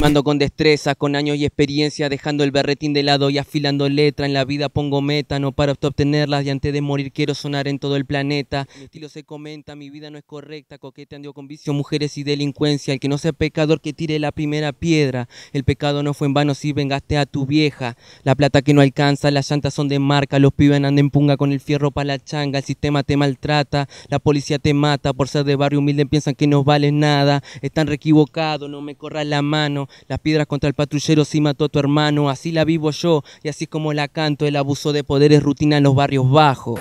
Mando con destreza, con años y experiencia, dejando el berretín de lado y afilando letra. En la vida pongo meta, no para obtenerlas y antes de morir quiero sonar en todo el planeta. Mi estilo se comenta, mi vida no es correcta, coquete coqueteando con vicio, mujeres y delincuencia. El que no sea pecador que tire la primera piedra. El pecado no fue en vano si vengaste a tu vieja. La plata que no alcanza, las llantas son de marca, los pibes andan en punga con el fierro para la changa. El sistema te maltrata, la policía te mata, por ser de barrio humilde piensan que no valen nada. Están re equivocados, no me corras la mano. Las piedras contra el patrullero sí mató a tu hermano. Así la vivo yo y así como la canto. El abuso de poder es rutina en los barrios bajos.